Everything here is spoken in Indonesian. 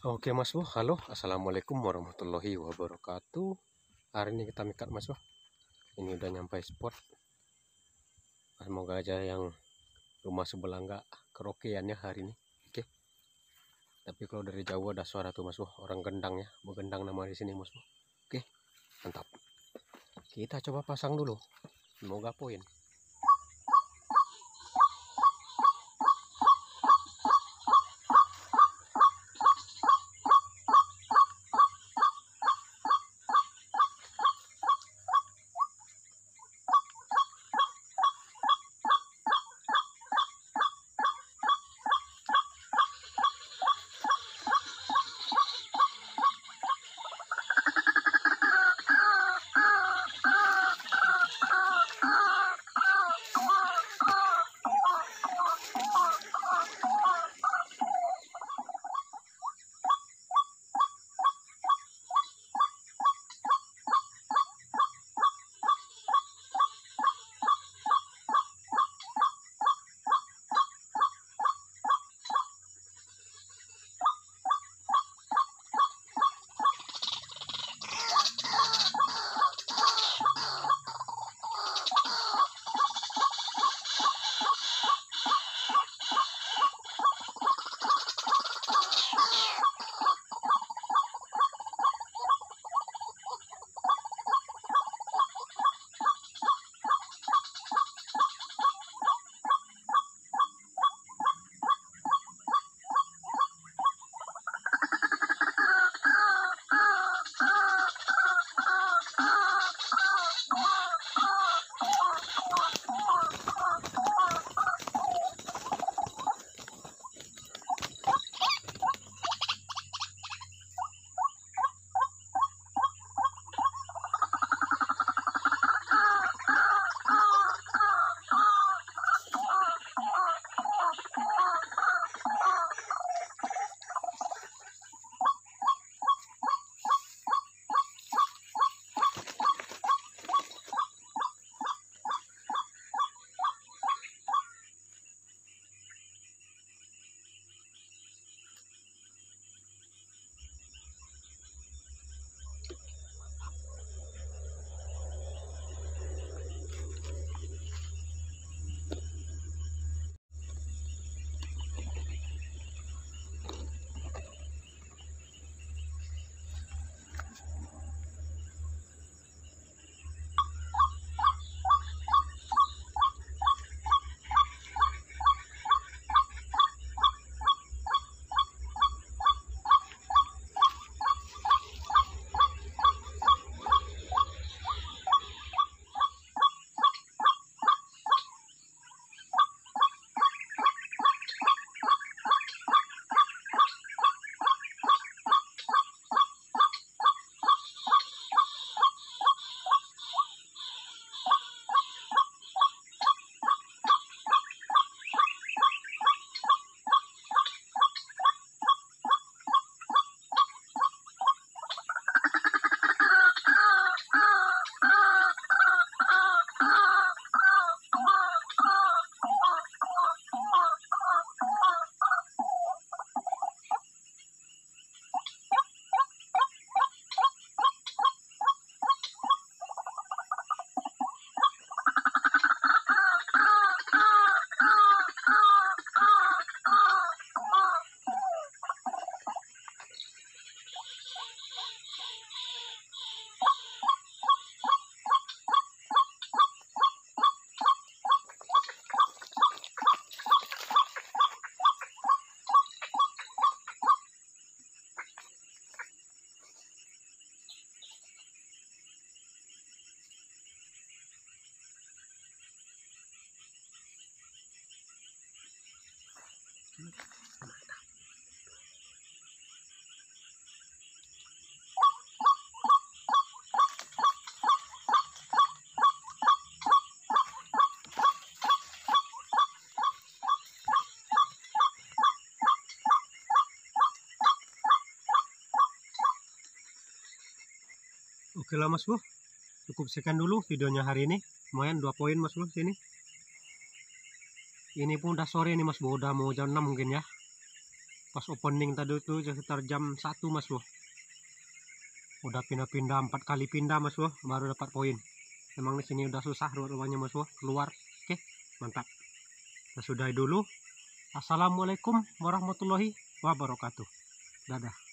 Oke Mas bro, halo Assalamualaikum warahmatullahi wabarakatuh Hari ini kita mikat Mas bro Ini udah nyampe spot Semoga aja yang rumah sebelah nggak kerokeannya hari ini Oke Tapi kalau dari jauh ada suara tuh Mas bro Orang gendang ya, begendang nama di sini Mas bro Oke, mantap Kita coba pasang dulu Semoga poin Oke lah Mas Bu. Cukup sekian dulu videonya hari ini. Lumayan 2 poin Mas Bu sini. Ini pun udah sore nih Mas Bu, udah mau jam 6 mungkin ya. Pas opening tadi itu sekitar jam 1 Mas Bu. Udah pindah-pindah 4 kali pindah Mas Bu, baru dapat poin. Emang di sini udah susah ruang-ruangnya Mas Bu, keluar. Oke, mantap. Sudah dulu. Assalamualaikum warahmatullahi wabarakatuh. Dadah.